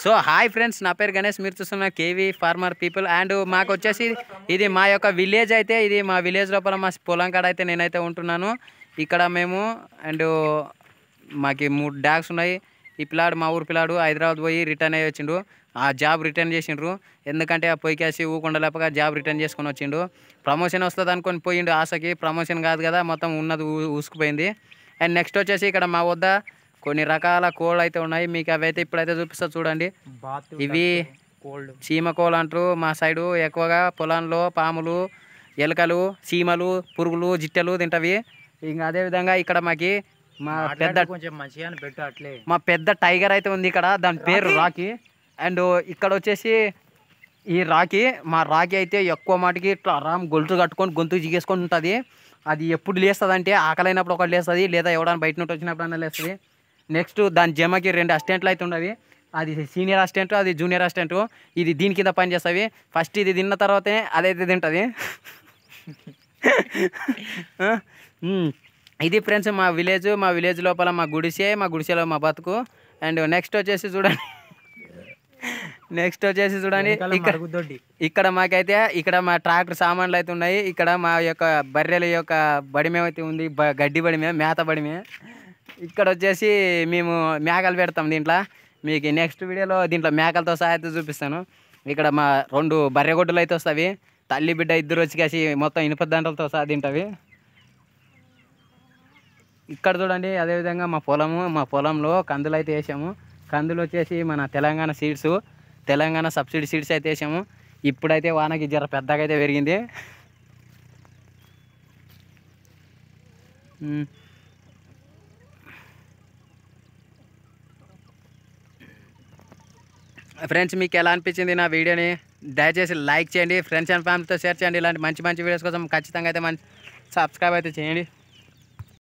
so hi friends నా పేరు గణేష్ మీరు చూస్తున్న కేవీ ఫార్మర్ పీపుల్ అండ్ మాకు వచ్చేసి ఇది మా యొక్క విలేజ్ అయితే ఇది మా విలేజ్ లోపల మా పొలం కాడ అయితే నేనైతే ఉంటున్నాను ఇక్కడ మేము అండ్ మాకు మూడు డాగ్స్ ఉన్నాయి ఈ పిల్లాడు మా ఊరు పిల్లాడు హైదరాబాద్ పోయి రిటర్న్ అయ్యి వచ్చిండు ఆ జాబ్ రిటర్న్ చేసిండ్రు ఎందుకంటే ఆ పొయ్యికేసి ఊకుండా ఊకుండలేపక జాబ్ రిటర్న్ చేసుకొని వచ్చిండు ప్రమోషన్ వస్తుంది అనుకొని పోయిండు ఆశకి ప్రమోషన్ కాదు కదా మొత్తం ఉన్నది ఊసుకుపోయింది అండ్ నెక్స్ట్ వచ్చేసి ఇక్కడ మా వద్ద కొన్ని రకాల కోళ్ళు అయితే ఉన్నాయి మీకు అవైతే ఇప్పుడైతే చూపిస్తా చూడండి ఇవి చీమ కోళ్ళు అంటారు మా సైడు ఎక్కువగా పొలంలో పాములు ఎలుకలు చీమలు పురుగులు జిట్టెలు తింటవి ఇంకా అదేవిధంగా ఇక్కడ మాకి మా పెద్ద మా పెద్ద టైగర్ అయితే ఉంది ఇక్కడ దాని పేరు రాకీ అండ్ ఇక్కడ వచ్చేసి ఈ రాఖీ మా రాఖీ అయితే ఎక్కువ మాటికి రామ్ గొలుసు కట్టుకొని గొంతు జిగేసుకొని ఉంటుంది అది ఎప్పుడు లేస్తుంది అంటే ఆకలైనప్పుడు ఒకటి లేస్తుంది లేదా ఎవడన్నా బయట నుండి అయినా లేస్తుంది నెక్స్ట్ దాని జమకి రెండు అసిస్టెంట్లు అయితే ఉండవి అది సీనియర్ అసిస్టెంట్ అది జూనియర్ అసిస్టెంట్ ఇది దీని కింద పనిచేస్తావి ఫస్ట్ ఇది తిన్న తర్వాతనే అదైతే తింటుంది ఇది ఫ్రెండ్స్ మా విలేజ్ మా విలేజ్ లోపల మా గుడిసే మా గుడిసెలో మా బతుకు అండ్ నెక్స్ట్ వచ్చేసి చూడండి నెక్స్ట్ వచ్చేసి చూడండి ఇక్కడ ఇక్కడ మాకైతే ఇక్కడ మా ట్రాక్టర్ సామాన్లు అయితే ఉన్నాయి ఇక్కడ మా యొక్క బర్రెల యొక్క బడిమే అయితే ఉంది గడ్డి బడిమే మేత బడిమే ఇక్కడ వచ్చేసి మేము మేకలు పెడతాం దీంట్లో మీకు నెక్స్ట్ వీడియోలో దీంట్లో మేకలతో సహాయత చూపిస్తాను ఇక్కడ మా రెండు బర్రెగొడ్డులు అయితే వస్తాయి తల్లి బిడ్డ ఇద్దరు వచ్చి కాసి మొత్తం ఇనుప దండలతో సహా తింటవి ఇక్కడ చూడండి అదేవిధంగా మా పొలము మా పొలంలో కందులు అయితే వేసాము కందులు వచ్చేసి మన Telangana seeds Telangana subsidy seeds అయితే వేసాము ఇప్పుడైతే వానకి జర పెద్దగా అయితే పెరిగింది ఫ్రెండ్స్ మీకు ఎలా అనిపించింది నా వీడియోని దయచేసి లైక్ చేయండి ఫ్రెండ్స్ అండ్ ఫ్యామిలీతో షేర్ చేయండి ఇలాంటి మంచి మంచి వీడియోస్ కోసం ఖచ్చితంగా అయితే మంచి సబ్స్క్రైబ్ అయితే చేయండి